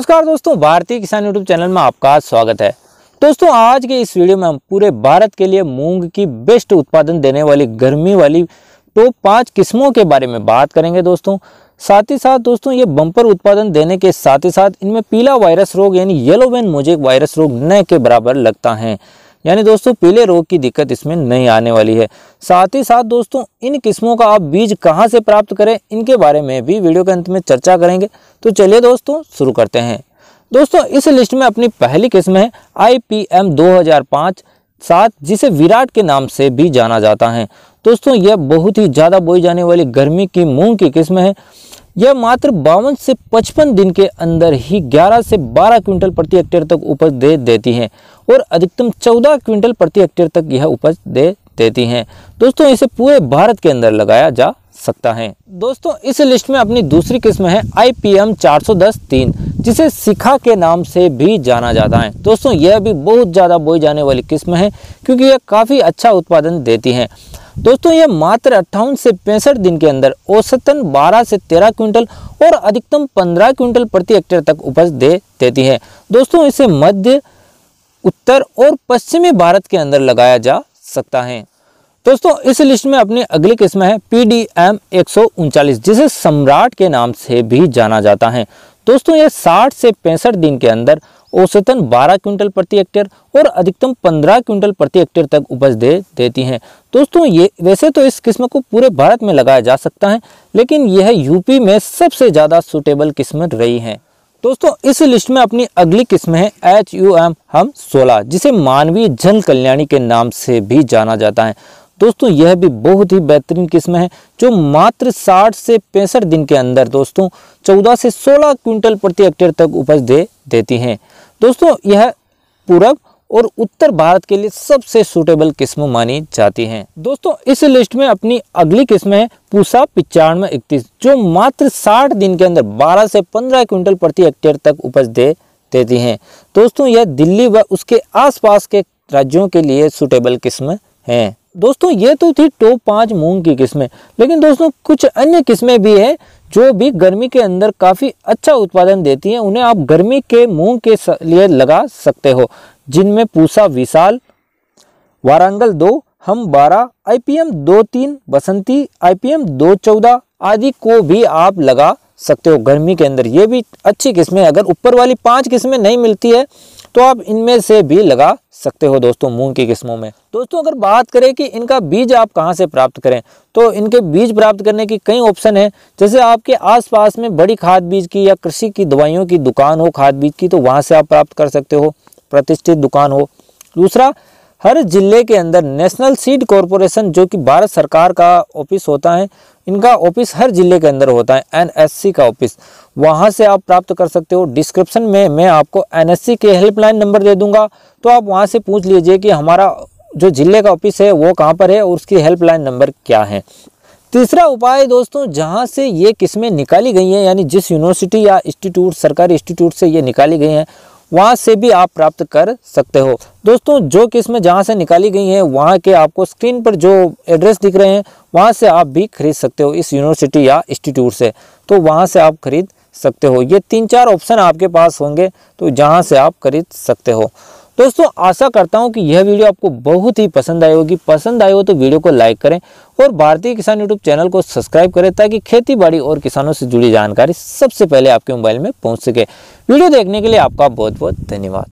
नमस्कार दोस्तों भारतीय किसान यूट्यूब चैनल में आपका स्वागत है दोस्तों आज के इस वीडियो में हम पूरे भारत के लिए मूंग की बेस्ट उत्पादन देने वाली गर्मी वाली टॉप पांच किस्मों के बारे में बात करेंगे दोस्तों साथ ही साथ दोस्तों ये बम्पर उत्पादन देने के साथ ही साथ इनमें पीला वायरस रोग यानी येलो वेन मोजेक वायरस रोग न के बराबर लगता है यानी दोस्तों पीले रोग की दिक्कत इसमें नहीं आने वाली है साथ ही साथ दोस्तों इन किस्मों का आप बीज कहाँ से प्राप्त करें इनके बारे में भी वीडियो के अंत में चर्चा करेंगे तो चलिए दोस्तों शुरू करते हैं दोस्तों इस लिस्ट में अपनी पहली किस्म है आई पी एम जिसे विराट के नाम से भी जाना जाता है दोस्तों यह बहुत ही ज़्यादा बोई जाने वाली गर्मी की मूंग की किस्म है यह मात्र बावन से पचपन दिन के अंदर ही 11 से 12 क्विंटल प्रति हेक्टेयर तक उपज दे देती हैं और अधिकतम 14 क्विंटल प्रति हेक्टेयर तक यह उपज दे देती हैं दोस्तों इसे पूरे भारत के अंदर लगाया जा सकता है दोस्तों इस लिस्ट में अपनी दूसरी किस्म है आई पी एम चार सौ दस तीन जिसे सिखा के नाम से भी जाना जाता है दोस्तों यह भी बहुत ज़्यादा बोई जाने वाली किस्म है क्योंकि यह काफ़ी अच्छा उत्पादन देती है दोस्तों ये मात्र अट्ठावन से पैंसठ दिन के अंदर औसतन 12 से 13 क्विंटल और अधिकतम 15 क्विंटल प्रति हेक्टेयर तक उपज दे देती है दोस्तों इसे मध्य उत्तर और पश्चिमी भारत के अंदर लगाया जा सकता है दोस्तों इस लिस्ट में अपनी अगली किस्म है पी डी एम एक जिसे सम्राट के नाम से भी जाना जाता है दोस्तों ये 60 से पैंसठ दिन के अंदर औसतन 12 क्विंटल प्रति हेक्टेयर और अधिकतम 15 क्विंटल प्रति हेक्टेयर तक उपज दे देती हैं दोस्तों ये वैसे तो इस किस्म को पूरे भारत में लगाया जा सकता है लेकिन यह यूपी में सबसे ज़्यादा सुटेबल किस्म रही हैं दोस्तों इस लिस्ट में अपनी अगली किस्म है एच यू एम हम सोलह जिसे मानवीय जन कल्याणी के नाम से भी जाना जाता है दोस्तों यह भी बहुत ही बेहतरीन किस्म है जो मात्र 60 से पैंसठ दिन के अंदर दोस्तों 14 से 16 क्विंटल प्रति हेक्टेयर तक उपज दे देती हैं दोस्तों यह पूरब और उत्तर भारत के लिए सबसे सूटेबल किस्म मानी जाती हैं दोस्तों इस लिस्ट में अपनी अगली किस्म है पूसा पिचानवे इकतीस जो मात्र 60 दिन के अंदर 12 से 15 क्विंटल प्रति हेक्टेयर तक उपज दे देती हैं दोस्तों यह दिल्ली व उसके आसपास के राज्यों के लिए सूटेबल किस्म हैं दोस्तों ये तो थी टॉप पाँच मूंग की किस्में लेकिन दोस्तों कुछ अन्य किस्में भी हैं जो भी गर्मी के अंदर काफ़ी अच्छा उत्पादन देती हैं उन्हें आप गर्मी के मूंग के लिए लगा सकते हो जिनमें पूसा विशाल वारंगल दो हम बारह आई पी एम दो तीन बसंती आई पी एम दो चौदह आदि को भी आप लगा सकते हो गर्मी के अंदर ये भी अच्छी किस्में अगर ऊपर वाली पाँच किस्में नहीं मिलती है तो आप इनमें से भी लगा सकते हो दोस्तों मूंग की किस्मों में दोस्तों अगर बात करें कि इनका बीज आप कहां से प्राप्त करें तो इनके बीज प्राप्त करने की कई ऑप्शन हैं जैसे आपके आसपास में बड़ी खाद बीज की या कृषि की दवाइयों की दुकान हो खाद बीज की तो वहाँ से आप प्राप्त कर सकते हो प्रतिष्ठित दुकान हो दूसरा हर जिले के अंदर नेशनल सीड कॉरपोरेशन जो कि भारत सरकार का ऑफिस होता है इनका ऑफिस हर जिले के अंदर होता है एनएससी का ऑफिस वहां से आप प्राप्त कर सकते हो डिस्क्रिप्शन में मैं आपको एनएससी के हेल्पलाइन नंबर दे दूंगा तो आप वहां से पूछ लीजिए कि हमारा जो जिले का ऑफिस है वो कहाँ पर है और उसकी हेल्पलाइन नंबर क्या है तीसरा उपाय दोस्तों जहाँ से ये किस्में निकाली गई हैं यानी जिस यूनिवर्सिटी या इंस्टीट्यूट सरकारी इंस्टीट्यूट से ये निकाली गई हैं वहाँ से भी आप प्राप्त कर सकते हो दोस्तों जो किस्में जहाँ से निकाली गई हैं वहाँ के आपको स्क्रीन पर जो एड्रेस दिख रहे हैं वहाँ से आप भी खरीद सकते हो इस यूनिवर्सिटी या इंस्टीट्यूट से तो वहाँ से आप खरीद सकते हो ये तीन चार ऑप्शन आपके पास होंगे तो जहाँ से आप खरीद सकते हो दोस्तों आशा करता हूँ कि यह वीडियो आपको बहुत ही पसंद आई होगी पसंद आई हो तो वीडियो को लाइक करें और भारतीय किसान यूट्यूब चैनल को सब्सक्राइब करें ताकि खेती बाड़ी और किसानों से जुड़ी जानकारी सबसे पहले आपके मोबाइल में पहुँच सके वीडियो देखने के लिए आपका बहुत बहुत धन्यवाद